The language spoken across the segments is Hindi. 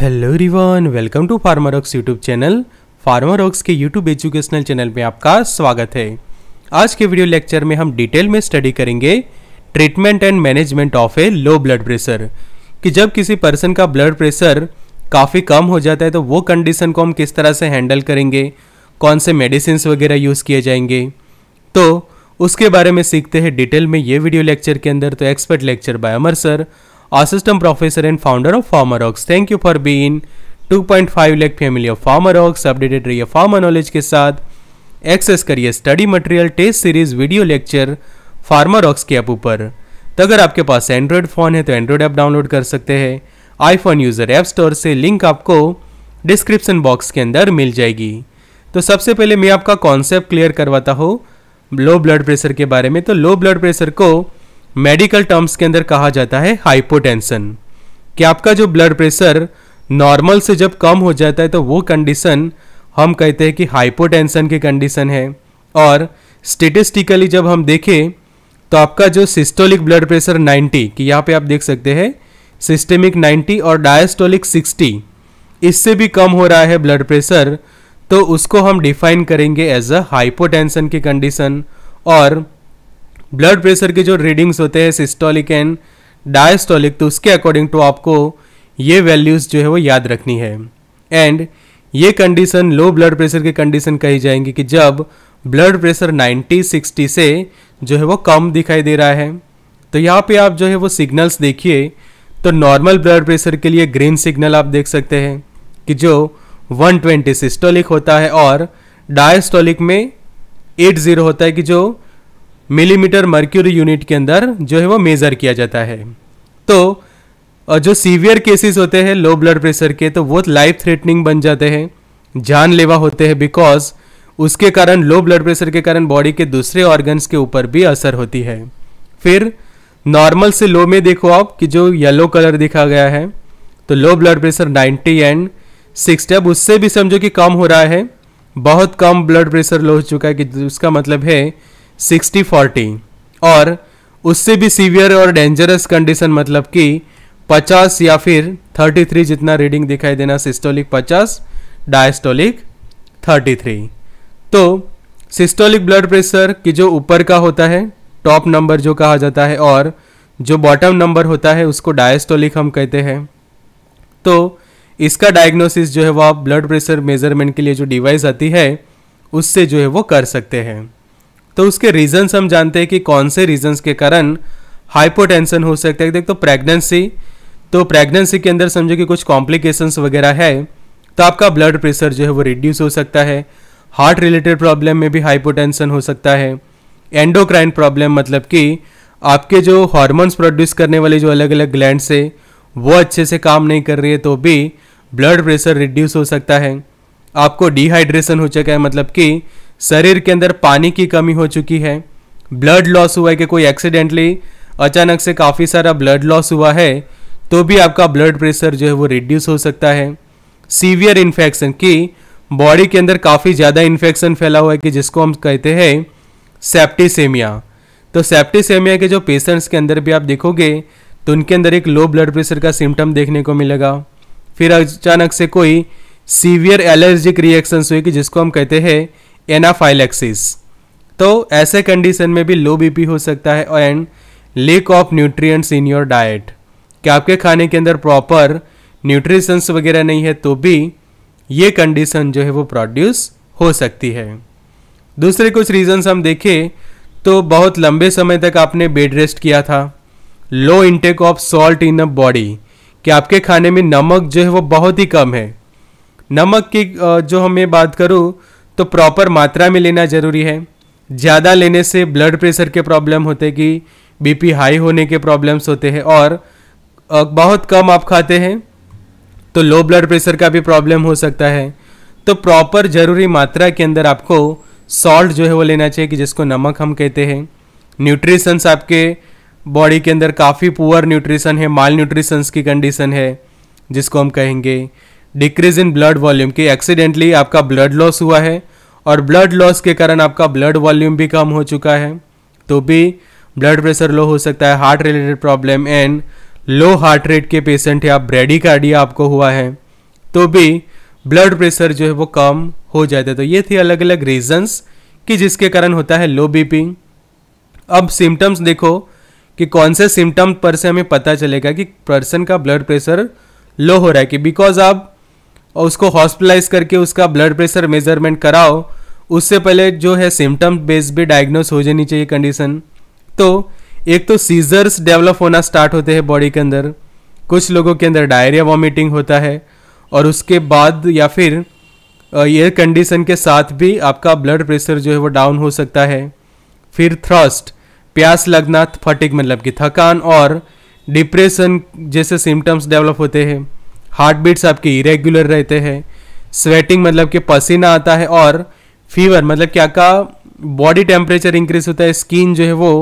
Hello everyone welcome to FarmerOx YouTube channel FarmerOx के यूट्यूब एजुकेशनल चैनल में आपका स्वागत है आज के वीडियो लेक्चर में हम डिटेल में स्टडी करेंगे treatment and management of a low blood pressure कि जब किसी पर्सन का ब्लड प्रेशर काफ़ी कम हो जाता है तो वो कंडीशन को हम किस तरह से हैंडल करेंगे कौन से मेडिसिन वगैरह यूज़ किए जाएंगे तो उसके बारे में सीखते हैं डिटेल में ये वीडियो लेक्चर के अंदर तो expert lecture by Amar sir assistant professor and founder of FarmerOx. Thank you for being 2.5 lakh family of FarmerOx. Updated रहिए फार्मर नॉलेज के साथ एक्सेस करिए study material test series video lecture FarmerOx के ऐप ऊपर तो अगर आपके पास एंड्रॉयड फ़ोन है तो एंड्रॉयड ऐप डाउनलोड कर सकते हैं आईफोन यूज़र ऐप स्टोर से लिंक आपको डिस्क्रिप्शन बॉक्स के अंदर मिल जाएगी तो सबसे पहले मैं आपका कॉन्सेप्ट क्लियर करवाता हूँ लो ब्लड प्रेशर के बारे में तो लो ब्लड प्रेशर को मेडिकल टर्म्स के अंदर कहा जाता है हाइपोटेंशन कि आपका जो ब्लड प्रेशर नॉर्मल से जब कम हो जाता है तो वो कंडीशन हम कहते हैं कि हाइपोटेंशन की कंडीशन है और स्टेटिस्टिकली जब हम देखें तो आपका जो सिस्टोलिक ब्लड प्रेशर 90 कि यहाँ पे आप देख सकते हैं सिस्टेमिक 90 और डायस्टोलिक 60 इससे भी कम हो रहा है ब्लड प्रेशर तो उसको हम डिफाइन करेंगे एज अ हाइपोटेंशन की कंडीशन और ब्लड प्रेशर के जो रीडिंग्स होते हैं सिस्टोलिक एंड डायस्टोलिक तो उसके अकॉर्डिंग टू आपको ये वैल्यूज़ जो है वो याद रखनी है एंड ये कंडीशन लो ब्लड प्रेशर की कंडीशन कही जाएंगी कि जब ब्लड प्रेशर 90 60 से जो है वो कम दिखाई दे रहा है तो यहाँ पे आप जो है वो सिग्नल्स देखिए तो नॉर्मल ब्लड प्रेशर के लिए ग्रीन सिग्नल आप देख सकते हैं कि जो 120 सिस्टोलिक होता है और डायस्टोलिक में 80 होता है कि जो मिलीमीटर मर्क्यूरी यूनिट के अंदर जो है वो मेज़र किया जाता है तो और जो सीवियर केसेस होते हैं लो ब्लड प्रेशर के तो वो लाइफ थ्रेटनिंग बन जाते हैं जानलेवा होते हैं बिकॉज उसके कारण लो ब्लड प्रेशर के कारण बॉडी के दूसरे ऑर्गन्स के ऊपर भी असर होती है फिर नॉर्मल से लो में देखो आप कि जो येलो कलर दिखा गया है तो लो ब्लड प्रेशर 90 एंड 60 अब उससे भी समझो कि कम हो रहा है बहुत कम ब्लड प्रेशर लो हो चुका है कि उसका मतलब है सिक्सटी फोर्टी और उससे भी सीवियर और डेंजरस कंडीशन मतलब कि पचास या फिर थर्टी थ्री जितना रीडिंग दिखाई देना सिस्टोलिक पचास डायस्टोलिक थर्टी थ्री तो सिस्टोलिक ब्लड प्रेशर की जो ऊपर का होता है टॉप नंबर जो कहा जाता है और जो बॉटम नंबर होता है उसको डायस्टोलिक हम कहते हैं तो इसका डायग्नोसिस जो है वो आप ब्लड प्रेशर मेजरमेंट के लिए जो डिवाइस आती है उससे जो है वो कर सकते हैं तो उसके रीजन्स हम जानते हैं कि कौन से रीजन्स के कारण हाइपोटेंशन हो सकता है देख तो प्रेगनेंसी तो प्रेगनेंसी के अंदर समझो कि कुछ कॉम्प्लिकेशंस वगैरह है तो आपका ब्लड प्रेशर जो है वो रिड्यूस हो सकता है हार्ट रिलेटेड प्रॉब्लम में भी हाइपोटेंशन हो सकता है एंडोक्राइन प्रॉब्लम मतलब कि आपके जो हार्मोन्स प्रोड्यूस करने वाले जो अलग अलग ग्लैंड से वो अच्छे से काम नहीं कर रही है तो भी ब्लड प्रेशर रिड्यूस हो सकता है आपको डिहाइड्रेशन हो चुका है मतलब कि शरीर के अंदर पानी की कमी हो चुकी है ब्लड लॉस हुआ है कि कोई एक्सीडेंटली अचानक से काफ़ी सारा ब्लड लॉस हुआ है तो भी आपका ब्लड प्रेशर जो है वो रिड्यूस हो सकता है सीवियर इन्फेक्शन की बॉडी के अंदर काफ़ी ज़्यादा इन्फेक्शन फैला हुआ है कि जिसको हम कहते हैं सेप्टिसेमिया तो सेप्टिसेमिया के जो पेशेंट्स के अंदर भी आप देखोगे तो उनके अंदर एक लो ब्लड प्रेशर का सिम्टम देखने को मिलेगा फिर अचानक से कोई सीवियर एलर्जिक रिएक्शंस हुए कि जिसको हम कहते हैं एनाफाइलेक्सिस तो ऐसे कंडीशन में भी लो बीपी हो सकता है and lack of nutrients in your diet कि आपके खाने के अंदर प्रॉपर न्यूट्रिशंस वगैरह नहीं है तो भी ये कंडीशन जो है वो प्रोड्यूस हो सकती है दूसरे कुछ रीजंस हम देखें तो बहुत लंबे समय तक आपने बेड रेस्ट किया था low intake of salt in a body कि आपके खाने में नमक जो है वो बहुत ही कम है नमक की जो हमें बात करूँ तो प्रॉपर मात्रा में लेना ज़रूरी है ज़्यादा लेने से ब्लड प्रेशर के प्रॉब्लम होते कि बीपी हाई होने के प्रॉब्लम्स होते हैं और बहुत कम आप खाते हैं तो लो ब्लड प्रेशर का भी प्रॉब्लम हो सकता है तो प्रॉपर ज़रूरी मात्रा के अंदर आपको सॉल्ट जो है वो लेना चाहिए कि जिसको नमक हम कहते हैं न्यूट्रिशंस आपके बॉडी के अंदर काफ़ी पुअर न्यूट्रिशन है माल न्यूट्रिशंस की कंडीशन है जिसको हम कहेंगे डिक्रीज इन ब्लड वॉल्यूम कि एक्सीडेंटली आपका ब्लड लॉस हुआ है और ब्लड लॉस के कारण आपका ब्लड वॉल्यूम भी कम हो चुका है तो भी ब्लड प्रेशर लो हो सकता है heart related problem and low heart rate के पेशेंट या ब्रेडिकार्डिया आपको हुआ है तो भी ब्लड प्रेशर जो है वो कम हो जाता है तो ये थे अलग अलग रीजंस कि जिसके कारण होता है लो बीपी अब सिम्टम्स देखो कि कौन से सिम्टम पर से हमें पता चलेगा कि पर्सन का ब्लड प्रेशर लो हो रहा है कि बिकॉज आप और उसको हॉस्पिटलाइज करके उसका ब्लड प्रेशर मेजरमेंट कराओ उससे पहले जो है सिम्टम बेस्ड भी डायग्नोस हो जानी चाहिए कंडीशन तो एक तो सीजर्स डेवलप होना स्टार्ट होते हैं बॉडी के अंदर कुछ लोगों के अंदर डायरिया वॉमिटिंग होता है और उसके बाद या फिर एयर कंडीशन के साथ भी आपका ब्लड प्रेशर जो है वो डाउन हो सकता है फिर थ्रस्ट प्यास लगना फटिक मतलब कि थकान और डिप्रेशन जैसे सिम्टम्स डेवलप होते हैं हार्ट बीट्स आपके इरेगुलर रहते हैं स्वेटिंग मतलब कि पसीना आता है और फीवर मतलब क्या का बॉडी टेम्परेचर इंक्रीज होता है स्किन जो है वो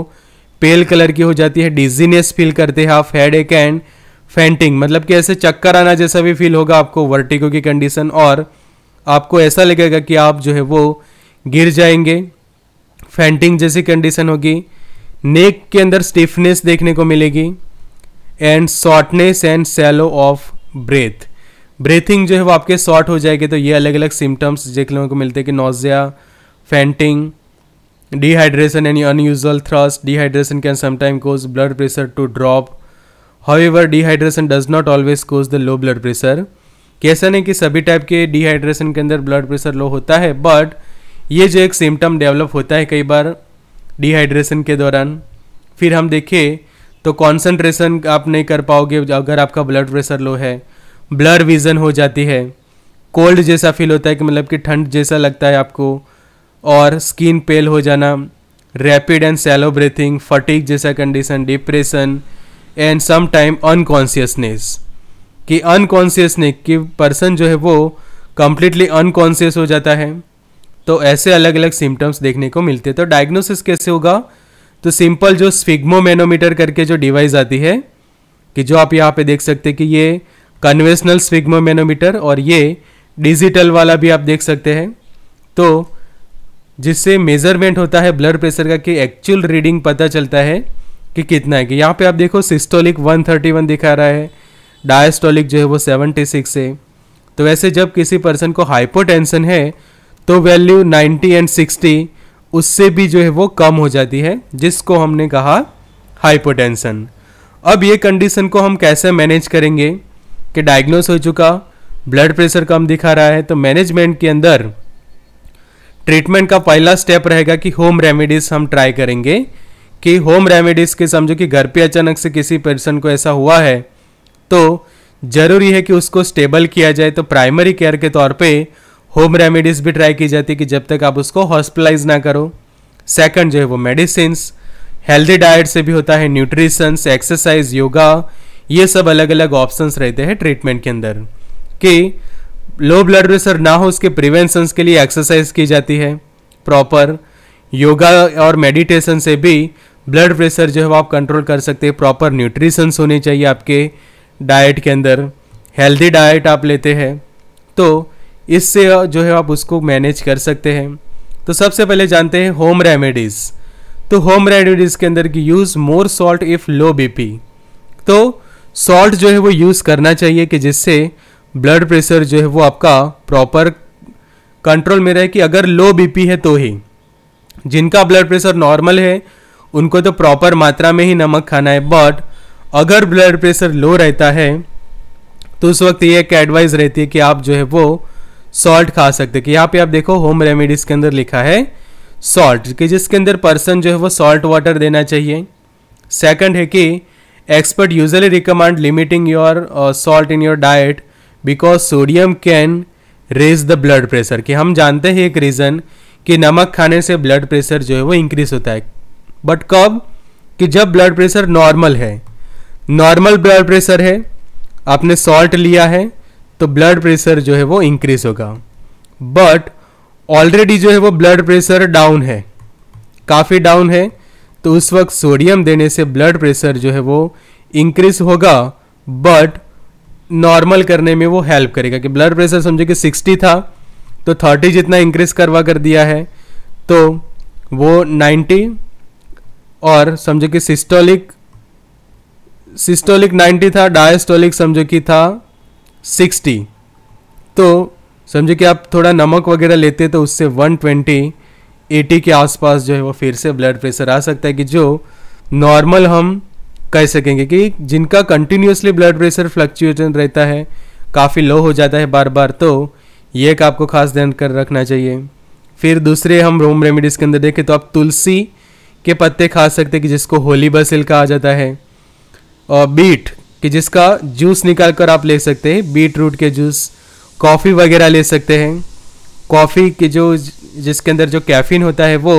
पेल कलर की हो जाती है डिजीनेस फील करते हैं आप हेड एक एंड फेंटिंग मतलब कि ऐसे चक्कर आना जैसा भी फील होगा आपको वर्टिको की कंडीशन और आपको ऐसा लगेगा कि आप जो है वो गिर जाएंगे फेंटिंग जैसी कंडीशन होगी नेक के अंदर स्टिफनेस देखने को मिलेगी and shortness and shallow of breath breathing जो है वो आपके शॉर्ट हो जाएगी तो ये अलग अलग सिम्टम्स देख लोगों को मिलते हैं कि nausea fainting dehydration any unusual thirst dehydration can sometime cause blood pressure to drop however dehydration does not always cause the low blood pressure कैसा नहीं कि सभी टाइप के डिहाइड्रेशन के अंदर ब्लड प्रेशर लो होता है बट ये जो एक सिम्टम डेवलप होता है कई बार डिहाइड्रेशन के दौरान फिर हम देखें तो कॉन्सेंट्रेशन आप नहीं कर पाओगे अगर आपका ब्लड प्रेशर लो है ब्लर विज़न हो जाती है कोल्ड जैसा फील होता है कि मतलब कि ठंड जैसा लगता है आपको और स्किन पेल हो जाना rapid and shallow breathing fatigue जैसा condition depression and some time unconsciousness कि अनकॉन्सियसनेस कि पर्सन जो है वो कंप्लीटली अनकॉन्सियस हो जाता है तो ऐसे अलग अलग सिम्टम्स देखने को मिलते हैं तो डायग्नोसिस कैसे होगा तो सिंपल जो स्फिग्मोमेनोमीटर करके जो डिवाइस आती है कि जो आप यहाँ पे देख सकते हैं कि ये कन्वेंशनल स्फिग्मोमेनोमीटर और ये डिजिटल वाला भी आप देख सकते हैं तो जिससे मेजरमेंट होता है ब्लड प्रेशर का कि एक्चुअल रीडिंग पता चलता है कि कितना है कि यहाँ पे आप देखो सिस्टोलिक 131 दिखा रहा है डायस्टोलिक जो है वो 76 है तो वैसे जब किसी पर्सन को हाइपोटेंशन है तो वैल्यू 90 एंड उससे भी जो है वो कम हो जाती है जिसको हमने कहा हाइपोटेंशन अब ये कंडीशन को हम कैसे मैनेज करेंगे कि डायग्नोस हो चुका ब्लड प्रेशर कम दिखा रहा है तो मैनेजमेंट के अंदर ट्रीटमेंट का पहला स्टेप रहेगा कि होम रेमेडीज़ हम ट्राई करेंगे कि होम रेमेडीज़ के समझो कि घर पे अचानक से किसी पर्सन को ऐसा हुआ है तो ज़रूरी है कि उसको स्टेबल किया जाए तो प्राइमरी केयर के तौर पे होम रेमेडीज भी ट्राई की जाती है कि जब तक आप उसको हॉस्पिटलाइज ना करो सेकंड जो है वो मेडिसिन हेल्दी डाइट से भी होता है न्यूट्रिशंस एक्सरसाइज योगा ये सब अलग अलग ऑप्शंस रहते हैं ट्रीटमेंट के अंदर कि लो ब्लड प्रेशर ना हो उसके प्रिवेंशंस के लिए एक्सरसाइज की जाती है प्रॉपर योगा और मेडिटेशन से भी ब्लड प्रेशर जो है वो आप कंट्रोल कर सकते हैं प्रॉपर न्यूट्रिशंस होने चाहिए आपके डाइट के अंदर हेल्दी डाइट आप लेते हैं तो इससे जो है आप उसको मैनेज कर सकते हैं तो सबसे पहले जानते हैं होम रेमेडीज़ तो होम रेमेडीज़ के अंदर की use more salt if low BP तो सॉल्ट जो है वो यूज़ करना चाहिए कि जिससे ब्लड प्रेशर जो है वो आपका प्रॉपर कंट्रोल में रहे कि अगर लो बीपी है तो ही जिनका ब्लड प्रेशर नॉर्मल है उनको तो प्रॉपर मात्रा में ही नमक खाना है बट अगर ब्लड प्रेशर लो रहता है तो उस वक्त ये एक एडवाइस रहती है कि आप जो है वो सॉल्ट खा सकते कि यहाँ पे आप देखो होम रेमेडीज के अंदर लिखा है सॉल्ट कि जिसके अंदर पर्सन जो है वो सॉल्ट वाटर देना चाहिए सेकंड है कि expert usually recommend limiting your salt in your diet because sodium can raise the blood pressure कि हम जानते हैं एक रीज़न कि नमक खाने से ब्लड प्रेशर जो है वो इंक्रीज होता है बट कब कि जब ब्लड प्रेशर नॉर्मल है नॉर्मल ब्लड प्रेशर है आपने सॉल्ट लिया है तो ब्लड प्रेशर जो है वो इंक्रीज होगा बट ऑलरेडी जो है वो ब्लड प्रेशर डाउन है काफ़ी डाउन है तो उस वक्त सोडियम देने से ब्लड प्रेशर जो है वो इंक्रीज होगा बट नॉर्मल करने में वो हेल्प करेगा कि ब्लड प्रेशर समझो कि 60 था तो 30 जितना इंक्रीज करवा कर दिया है तो वो 90 और समझो कि सिस्टोलिक सिस्टोलिक 90 था डायस्टोलिक समझो कि था सिक्सटी तो समझो कि आप थोड़ा नमक वगैरह लेते तो उससे वन ट्वेंटी एटी के आसपास जो है वो फिर से ब्लड प्रेशर आ सकता है कि जो नॉर्मल हम कह सकेंगे कि जिनका कंटिन्यूसली ब्लड प्रेशर फ्लक्चुएशन रहता है काफ़ी लो हो जाता है बार बार तो ये एक आपको खास ध्यान कर रखना चाहिए फिर दूसरे हम होम रेमेडीज़ के अंदर देखें तो आप तुलसी के पत्ते खा सकते हैं कि जिसको होली बसिल कहा जाता है और बीट कि जिसका जूस निकाल कर आप ले सकते हैं बीट रूट के जूस कॉफ़ी वगैरह ले सकते हैं कॉफ़ी के जो जिसके अंदर जो कैफीन होता है वो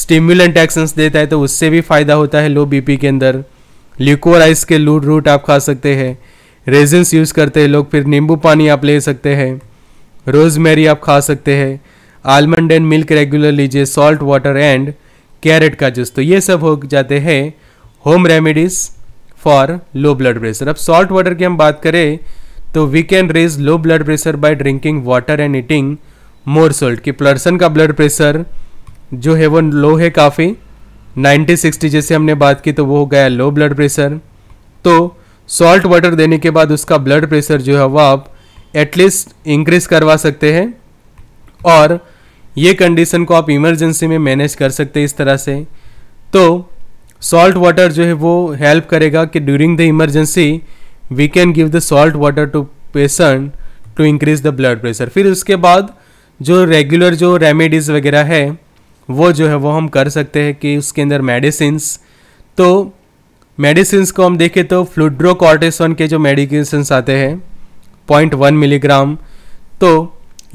स्टिम्यूलेंट एक्शंस देता है तो उससे भी फ़ायदा होता है लो बीपी के अंदर आइस के लूट रूट आप खा सकते हैं रेजेंस यूज़ करते हैं लोग फिर नींबू पानी आप ले सकते हैं रोजमेरी आप खा सकते हैं आलमंड एंड मिल्क रेगुलर लीजिए सॉल्ट वाटर एंड कैरेट का जूस तो ये सब हो जाते हैं home remedies for low blood pressure अब सॉल्ट वाटर की हम बात करें तो we can raise low blood pressure by drinking water and eating more salt कि प्लर्सन का ब्लड प्रेशर जो है वो लो है काफ़ी 90-60 जैसे हमने बात की तो वो हो गया लो ब्लड प्रेशर तो सॉल्ट वाटर देने के बाद उसका ब्लड प्रेशर जो है वो आप एटलीस्ट इंक्रीज करवा सकते हैं और ये कंडीशन को आप इमरजेंसी में मैनेज कर सकते हैं इस तरह से तो सॉल्ट वाटर जो है वो हेल्प करेगा कि during the emergency we can give the salt water to patient to increase the blood pressure फिर उसके बाद जो रेगुलर जो रेमेडीज़ वगैरह है वो जो है वो हम कर सकते हैं कि उसके अंदर मेडिसिन्स तो मेडिसिन को हम देखें तो फ्लूड्रोकॉर्टेसन के जो मेडिकेशंस आते हैं पॉइंट वन मिलीग्राम तो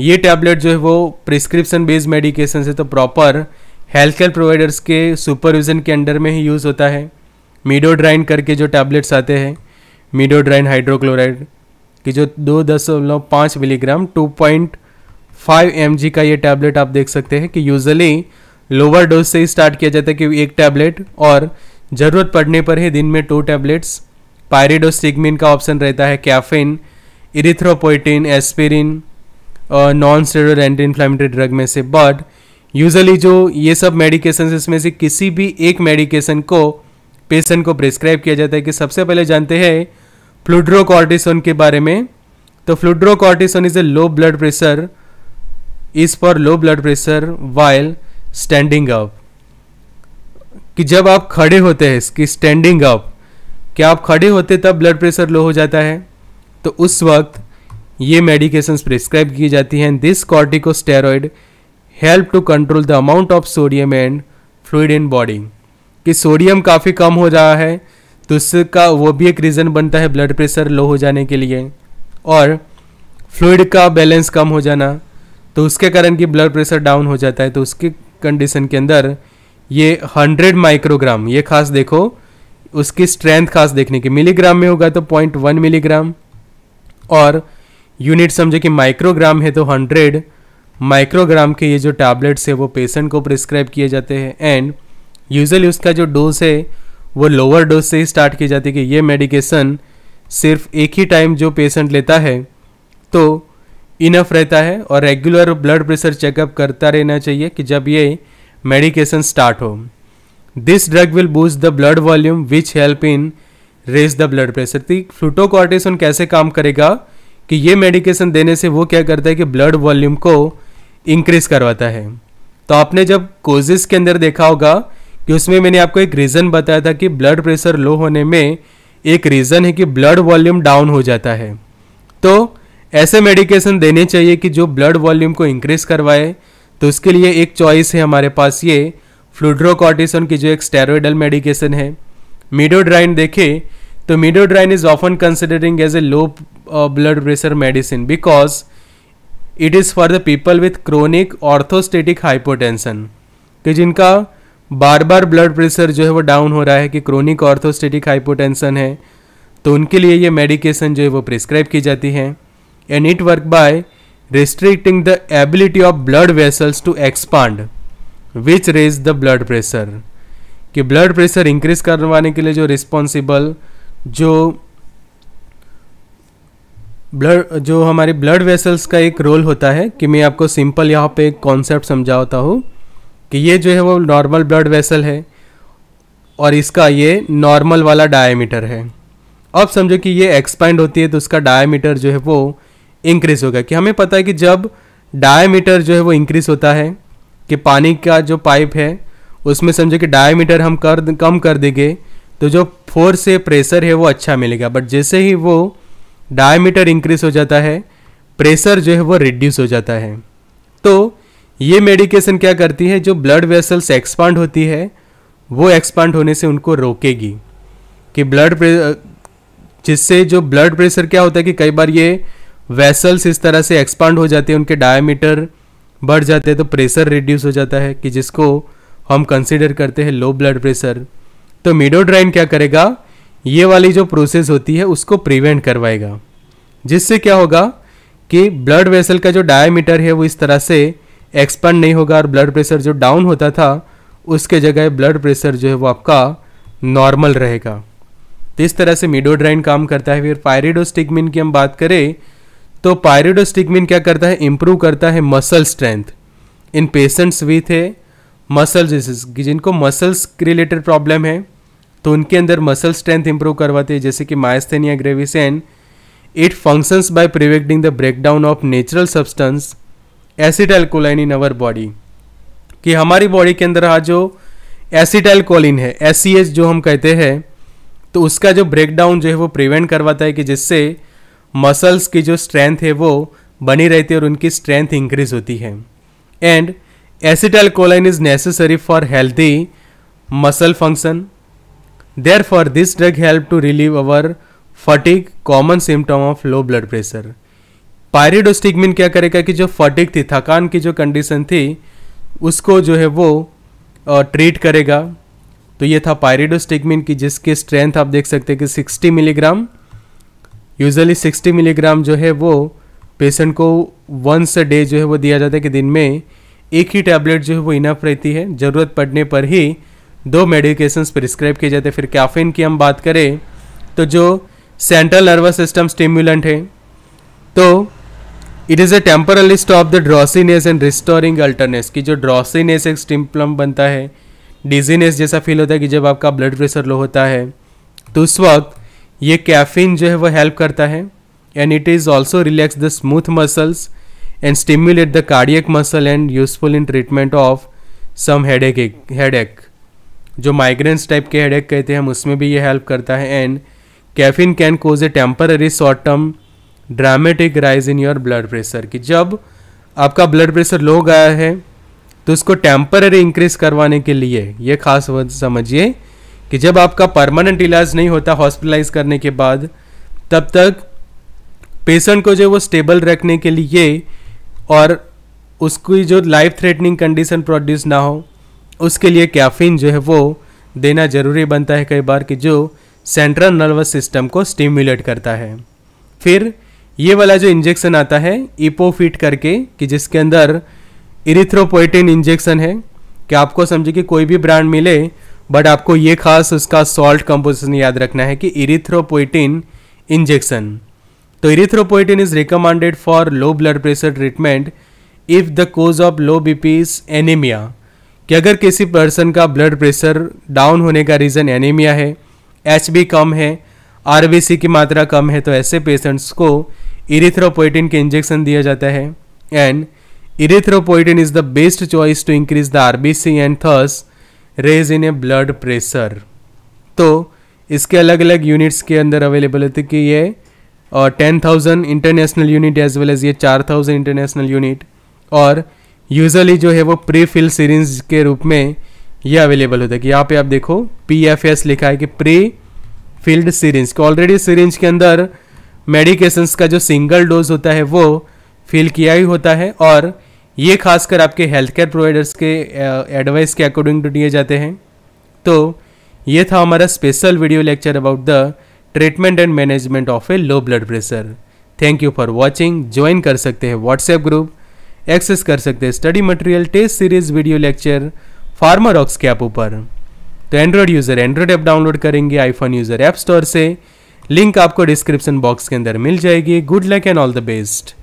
ये टैबलेट जो है वो प्रिस्क्रिप्शन बेस्ड मेडिकेशन से तो प्रॉपर हेल्थ केयर प्रोवाइडर्स के सुपरविज़न के अंडर में ही यूज़ होता है मीडोड्राइन करके जो टैबलेट्स आते हैं मीडोड्राइन हाइड्रोक्लोराइड कि जो दो दशमलव पाँच milligram two point five M का ये टैबलेट आप देख सकते हैं कि यूजली लोअर डोज से ही स्टार्ट किया जाता है कि एक टैबलेट और ज़रूरत पड़ने पर ही दिन में टू टैबलेट्स पायरिडोस्टिगमिन का ऑप्शन रहता है caffeine erythropoietin aspirin non steroid anti inflammatory drug में से बट यूजली जो ये सब मेडिकेशन इसमें से किसी भी एक मेडिकेशन को पेशेंट को प्रिस्क्राइब किया जाता है कि सबसे पहले जानते हैं फ्लूड्रोकॉर्टिसोन के बारे में तो fludrocortisone is a low blood pressure is for low blood pressure while standing up कि जब आप खड़े होते हैं इसकी स्टैंडिंग अप क्या आप खड़े होते तब ब्लड प्रेशर लो हो जाता है तो उस वक्त ये मेडिकेशंस प्रिस्क्राइब की जाती हैं this corticosteroid help to control the amount of sodium and fluid in body कि सोडियम काफ़ी कम हो रहा है तो इसका वो भी एक रीज़न बनता है ब्लड प्रेशर लो हो जाने के लिए और फ्लूड का बैलेंस कम हो जाना तो उसके कारण कि ब्लड प्रेशर डाउन हो जाता है तो उसके कंडीशन के अंदर ये हंड्रेड माइक्रोग्राम ये खास देखो उसकी स्ट्रेंथ खास देखने की मिलीग्राम में होगा तो पॉइंट वन मिलीग्राम और यूनिट समझो कि माइक्रोग्राम है तो हंड्रेड माइक्रोग्राम के ये जो टैबलेट्स है वो पेशेंट को प्रिस्क्राइब किए जाते हैं एंड यूजली उसका जो डोज है वो लोअर डोज से ही स्टार्ट की जाती है कि ये मेडिकेशन सिर्फ एक ही टाइम जो पेशेंट लेता है तो इनफ रहता है और रेगुलर ब्लड प्रेशर चेकअप करता रहना चाहिए कि जब ये मेडिकेशन स्टार्ट हो this drug will boost the blood volume which help in raise the blood pressure तो फ्लूटोकॉर्टिसन कैसे काम करेगा कि ये मेडिकेशन देने से वो क्या करता है कि ब्लड वॉल्यूम को इंक्रीज करवाता है तो आपने जब कोजिस के अंदर देखा होगा कि उसमें मैंने आपको एक रीज़न बताया था कि ब्लड प्रेशर लो होने में एक रीज़न है कि ब्लड वॉल्यूम डाउन हो जाता है तो ऐसे मेडिकेशन देने चाहिए कि जो ब्लड वॉल्यूम को इंक्रीज करवाए तो उसके लिए एक चॉइस है हमारे पास ये फ्लूड्रोकॉटिसन की जो एक स्टेरोइडल मेडिकेशन है मीडोड्राइन देखें तो midodrine is often considering as a low blood pressure medicine because it is for the people with chronic orthostatic hypotension कि जिनका बार बार ब्लड प्रेशर जो है वो डाउन हो रहा है कि क्रोनिक ऑर्थोस्टेटिक हाइपोटेंशन है तो उनके लिए ये मेडिकेशन जो है वो प्रिस्क्राइब की जाती है and it work by restricting the ability of blood vessels to expand which raise the blood pressure कि ब्लड प्रेशर इंक्रीज करवाने के लिए जो रिस्पॉन्सिबल जो ब्लड जो हमारे ब्लड वेसल्स का एक रोल होता है कि मैं आपको सिंपल यहाँ पे एक कॉन्सेप्ट समझाता हूँ कि ये जो है वो नॉर्मल ब्लड वेसल है और इसका ये नॉर्मल वाला डायमीटर है अब समझो कि ये एक्सपैंड होती है तो उसका डायमीटर जो है वो इंक्रीज़ होगा कि हमें पता है कि जब डायमीटर जो है वो इंक्रीज़ होता है कि पानी का जो पाइप है उसमें समझो कि डायमीटर हम कर कम कर देंगे तो जो फोर्स है प्रेशर है वो अच्छा मिलेगा बट जैसे ही वो डायमीटर इंक्रीज हो जाता है प्रेशर जो है वो रिड्यूस हो जाता है तो ये मेडिकेशन क्या करती है जो ब्लड वेसल्स एक्सपांड होती है वो एक्सपांड होने से उनको रोकेगी कि ब्लड जिससे जो ब्लड प्रेशर क्या होता है कि कई बार ये वेसल्स इस तरह से एक्सपांड हो जाते हैं उनके डायमीटर बढ़ जाते हैं तो प्रेशर रिड्यूस हो जाता है कि जिसको हम कंसिडर करते हैं लो ब्लड प्रेशर तो मिडोड्राइन क्या करेगा ये वाली जो प्रोसेस होती है उसको प्रिवेंट करवाएगा जिससे क्या होगा कि ब्लड वेसल का जो डायमीटर है वो इस तरह से एक्सपेंड नहीं होगा और ब्लड प्रेशर जो डाउन होता था उसके जगह ब्लड प्रेशर जो है वो आपका नॉर्मल रहेगा तो इस तरह से मिडोड्राइन काम करता है फिर पायरिडोस्टिगमिन की हम बात करें तो पायरिडोस्टिगमिन क्या करता है इम्प्रूव करता है muscle strength in patients with है मसल जिनको मसल्स रिलेटेड प्रॉब्लम है तो उनके अंदर मसल स्ट्रेंथ इंप्रूव करवाते हैं जैसे कि myasthenia gravis and it functions by preventing the breakdown of natural substance acetylcholine in our body कि हमारी बॉडी के अंदर आज जो एसिटाइलकोलिन है एस e जो हम कहते हैं तो उसका जो ब्रेकडाउन जो है वो प्रिवेंट करवाता है कि जिससे मसल्स की जो स्ट्रेंथ है वो बनी रहती है और उनकी स्ट्रेंथ इंक्रीज होती है and acetylcholine is necessary for healthy muscle function Therefore, this drug help to relieve our fatigue common symptom of low blood pressure pyridostigmine क्या करेगा कि जो फटिक थी थकान की जो कंडीशन थी उसको जो है वो ट्रीट करेगा तो ये था पायरिडोस्टिगमिन की जिसकी स्ट्रेंथ आप देख सकते हैं कि 60 मिलीग्राम यूजली 60 मिलीग्राम जो है वो पेशेंट को वंस अ डे जो है वो दिया जाता है कि दिन में एक ही टैबलेट जो है वो इनफ रहती है ज़रूरत पड़ने पर ही दो मेडिकेशन प्रिस्क्राइब किए जाते हैं फिर कैफीन की हम बात करें तो जो सेंट्रल नर्वस सिस्टम स्टिम्युलेंट है तो it is a temporarily stop the drowsiness and restoring alertness कि जो ड्रॉसीनेस एक स्टिम्पलम बनता है डिजीनेस जैसा फील होता है कि जब आपका ब्लड प्रेशर लो होता है तो उस वक्त ये कैफीन जो है वो हेल्प करता है and it is also relax the smooth muscles and stimulate the cardiac muscle and useful in treatment of some headache जो माइग्रेंस टाइप के हेडेक कहते हैं हम उसमें भी ये हेल्प करता है and caffeine can cause a temporary short term dramatic rise in your blood pressure कि जब आपका ब्लड प्रेशर लो गया है तो उसको टेम्पररी इंक्रीज करवाने के लिए ये खास समझिए कि जब आपका परमानेंट इलाज नहीं होता हॉस्पिटलाइज करने के बाद तब तक पेशेंट को जो वो स्टेबल रखने के लिए और उसकी जो लाइफ थ्रेटनिंग कंडीशन प्रोड्यूस ना हो उसके लिए कैफीन जो है वो देना ज़रूरी बनता है कई बार कि जो सेंट्रल नर्वस सिस्टम को स्टिम्युलेट करता है फिर ये वाला जो इंजेक्शन आता है इपोफिट करके कि जिसके अंदर इरिथ्रोपोइटिन इंजेक्शन है कि आपको समझे कि कोई भी ब्रांड मिले बट आपको ये खास उसका सॉल्ट कंपोजिशन याद रखना है कि इरिथ्रोपोइटिन इंजेक्शन तो erythropoietin is recommended for low blood pressure treatment if the cause of low BP is anaemia कि अगर किसी पर्सन का ब्लड प्रेशर डाउन होने का रीज़न एनीमिया है एच कम है आर की मात्रा कम है तो ऐसे पेशेंट्स को इरिथ्रोपोइटिन के इंजेक्शन दिया जाता है and erythropoietin is the best choice to increase the R and thus raise in a blood pressure तो इसके अलग अलग यूनिट्स के अंदर अवेलेबल होती कि ये और ten thousand international unit as well as ये चार थाउजेंड इंटरनेशनल यूनिट और यूजली जो है वो प्री फिल सीरीज के रूप में ये अवेलेबल होता है कि यहाँ पे आप देखो पी एफ एस लिखा है कि प्री फिल्ड सीरीज को ऑलरेडी सीरीज के अंदर मेडिकेशन का जो सिंगल डोज होता है वो फिल किया ही होता है और ये खासकर आपके हेल्थ केयर प्रोवाइडर्स के एडवाइस के अकॉर्डिंग टू दिए जाते हैं तो ये था हमारा special video lecture about the treatment and management of a low blood pressure thank you for watching join कर सकते हैं व्हाट्सएप ग्रुप एक्सेस कर सकते हैं study material test series video lecture फार्मर ऑक्स के ऐप ऊपर तो Android user Android app download करेंगे आईफोन यूज़र ऐप स्टोर से लिंक आपको डिस्क्रिप्शन बॉक्स के अंदर मिल जाएगी good luck and all the best